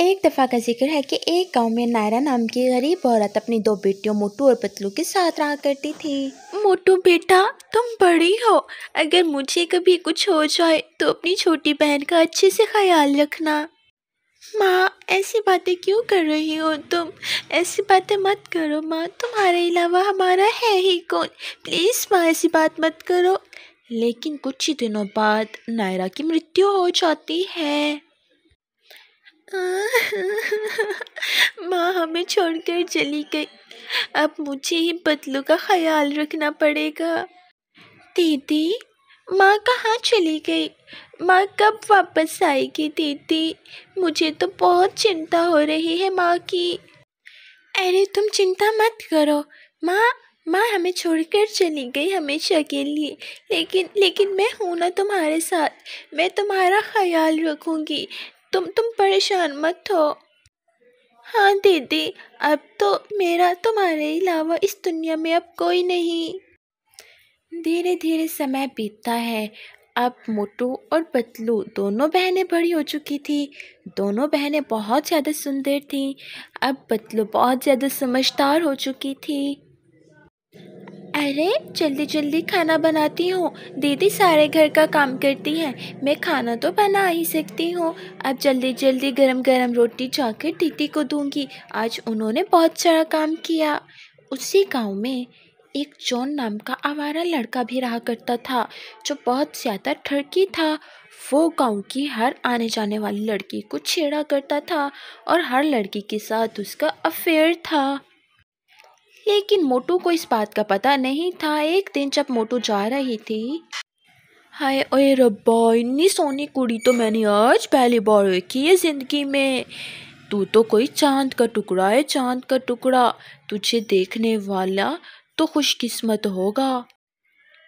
एक दफ़ा का जिक्र है कि एक गांव में नायरा नाम की गरीब औरत अपनी दो बेटियों मोटू और पतलू के साथ रहा करती थी मोटू बेटा तुम बड़ी हो अगर मुझे कभी कुछ हो जाए तो अपनी छोटी बहन का अच्छे से ख्याल रखना माँ ऐसी बातें क्यों कर रही हो तुम ऐसी बातें मत करो माँ तुम्हारे अलावा हमारा है ही कौन प्लीज़ माँ ऐसी बात मत करो लेकिन कुछ ही दिनों बाद नायरा की मृत्यु हो जाती है माँ हमें छोड़कर चली गई अब मुझे ही बदलू का ख्याल रखना पड़ेगा दीदी माँ कहाँ चली गई माँ कब वापस आएगी दीदी मुझे तो बहुत चिंता हो रही है माँ की अरे तुम चिंता मत करो माँ माँ हमें छोड़कर चली गई हमेशा के लिए लेकिन लेकिन मैं हूँ ना तुम्हारे साथ मैं तुम्हारा ख्याल रखूँगी तुम तुम परेशान मत हो हाँ दीदी अब तो मेरा तुम्हारे अलावा इस दुनिया में अब कोई नहीं धीरे धीरे समय बीतता है अब मोटू और पतलू दोनों बहनें बड़ी हो चुकी थी दोनों बहनें बहुत ज़्यादा सुंदर थीं अब पतलू बहुत ज़्यादा समझदार हो चुकी थी अरे जल्दी जल्दी खाना बनाती हूँ दीदी सारे घर का काम करती हैं मैं खाना तो बना ही सकती हूँ अब जल्दी जल्दी गरम गरम रोटी जाकर दीदी को दूंगी आज उन्होंने बहुत सारा काम किया उसी गांव में एक जॉन नाम का आवारा लड़का भी रहा करता था जो बहुत ज़्यादा ठरकी था वो गांव की हर आने जाने वाली लड़की को छेड़ा करता था और हर लड़की के साथ उसका अफेयर था लेकिन मोटू को इस बात का पता नहीं था एक दिन जब मोटू जा रही थी हाय ओए रब्बा इन्नी सोनी कुड़ी तो मैंने आज पहली बार देखी है ज़िंदगी में तू तो कोई चांद का टुकड़ा है चांद का टुकड़ा तुझे देखने वाला तो खुशकिस्मत होगा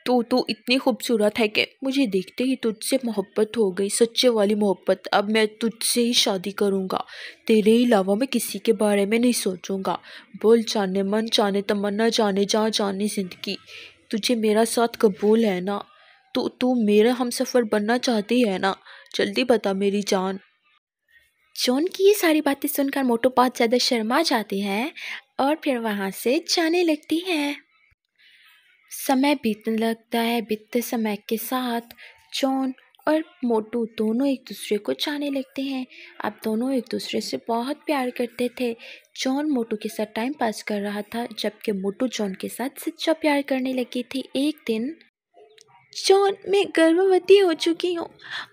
तो तो इतनी खूबसूरत है कि मुझे देखते ही तुझसे मोहब्बत हो गई सच्चे वाली मोहब्बत अब मैं तुझसे ही शादी करूँगा तेरे ही अलावा मैं किसी के बारे में नहीं सोचूंगा बोल जाने मन जाने तमन्ना जाने जहाँ जाने ज़िंदगी तुझे मेरा साथ कबूल है ना तो तू तो मेरा हम सफ़र बनना चाहती है ना जल्दी बता मेरी जान जॉन की ये सारी बातें सुनकर मोटो बहुत ज़्यादा शर्मा जाती है और फिर वहाँ से जाने लगती है समय बीतने लगता है बीतते समय के साथ जॉन और मोटू दोनों एक दूसरे को चाहने लगते हैं अब दोनों एक दूसरे से बहुत प्यार करते थे जॉन मोटू के साथ टाइम पास कर रहा था जबकि मोटू जॉन के साथ सच्चा प्यार करने लगी थी एक दिन जॉन मैं गर्भवती हो चुकी हूँ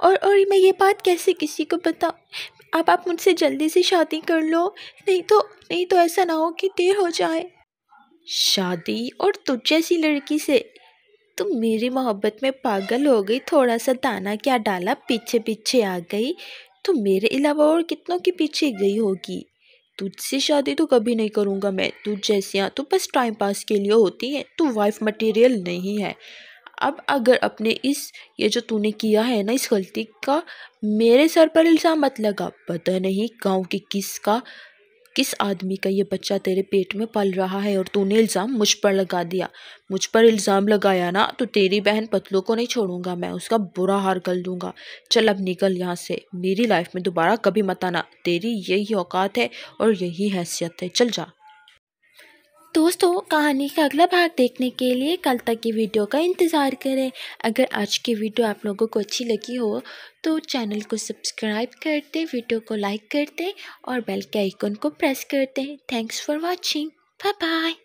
और और मैं ये बात कैसे किसी को बताऊँ अब आप मुझसे जल्दी से शादी कर लो नहीं तो नहीं तो ऐसा ना हो कि देर हो जाए शादी और तुझ जैसी लड़की से तुम तो मेरी मोहब्बत में पागल हो गई थोड़ा सा दाना क्या डाला पीछे पीछे आ गई तो मेरे अलावा और कितनों के पीछे गई होगी तुझसे शादी तो कभी नहीं करूँगा मैं तुझ जैसियाँ तो बस टाइम पास के लिए होती हैं तू वाइफ मटेरियल नहीं है अब अगर अपने इस ये जो तूने किया है ना इस गलती का मेरे सर पर इल्ज़ाम मत लगा पता नहीं गाँव के किसका किस आदमी का ये बच्चा तेरे पेट में पल रहा है और तूने इल्ज़ाम मुझ पर लगा दिया मुझ पर इल्ज़ाम लगाया ना तो तेरी बहन पतलू को नहीं छोड़ूंगा मैं उसका बुरा हार कर दूंगा चल अब निकल यहाँ से मेरी लाइफ में दोबारा कभी मत आना तेरी यही औकात है और यही हैसियत है चल जा दोस्तों कहानी का अगला भाग देखने के लिए कल तक की वीडियो का इंतज़ार करें अगर आज की वीडियो आप लोगों को अच्छी लगी हो तो चैनल को सब्सक्राइब कर दें वीडियो को लाइक कर दें और बेल के आइकन को प्रेस कर दें thanks for watching bye bye